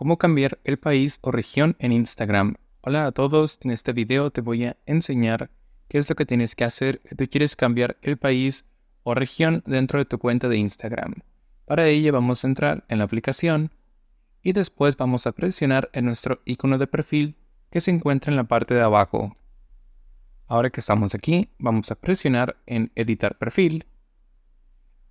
¿Cómo cambiar el país o región en Instagram? Hola a todos, en este video te voy a enseñar qué es lo que tienes que hacer si tú quieres cambiar el país o región dentro de tu cuenta de Instagram. Para ello vamos a entrar en la aplicación y después vamos a presionar en nuestro icono de perfil que se encuentra en la parte de abajo. Ahora que estamos aquí, vamos a presionar en editar perfil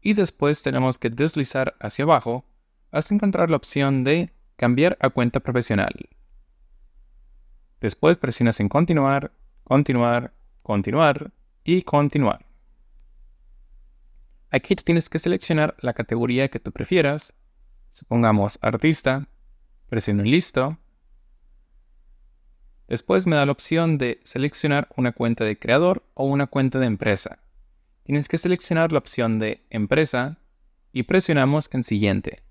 y después tenemos que deslizar hacia abajo hasta encontrar la opción de Cambiar a cuenta profesional. Después presionas en continuar, continuar, continuar y continuar. Aquí tienes que seleccionar la categoría que tú prefieras. Supongamos artista. Presiono en listo. Después me da la opción de seleccionar una cuenta de creador o una cuenta de empresa. Tienes que seleccionar la opción de empresa y presionamos en siguiente.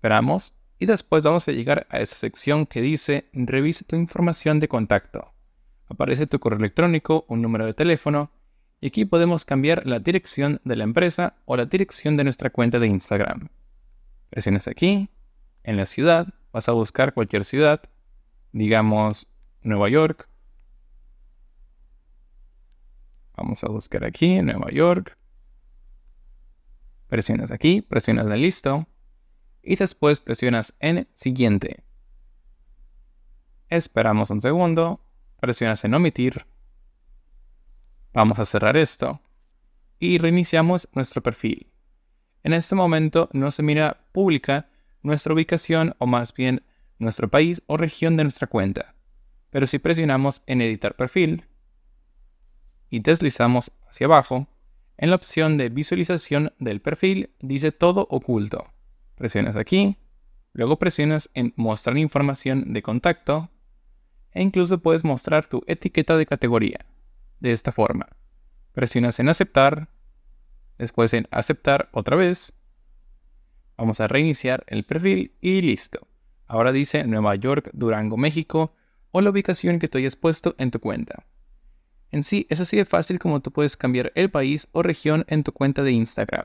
Esperamos y después vamos a llegar a esa sección que dice Revisa tu información de contacto. Aparece tu correo electrónico, un número de teléfono y aquí podemos cambiar la dirección de la empresa o la dirección de nuestra cuenta de Instagram. Presionas aquí, en la ciudad, vas a buscar cualquier ciudad, digamos Nueva York. Vamos a buscar aquí Nueva York. Presionas aquí, presionas la listo y después presionas en Siguiente. Esperamos un segundo, presionas en Omitir. Vamos a cerrar esto y reiniciamos nuestro perfil. En este momento no se mira pública nuestra ubicación o más bien nuestro país o región de nuestra cuenta, pero si presionamos en Editar perfil y deslizamos hacia abajo, en la opción de visualización del perfil dice todo oculto presionas aquí, luego presionas en mostrar información de contacto e incluso puedes mostrar tu etiqueta de categoría, de esta forma. Presionas en aceptar, después en aceptar otra vez, vamos a reiniciar el perfil y listo. Ahora dice Nueva York, Durango, México o la ubicación que tú hayas puesto en tu cuenta. En sí, es así de fácil como tú puedes cambiar el país o región en tu cuenta de Instagram.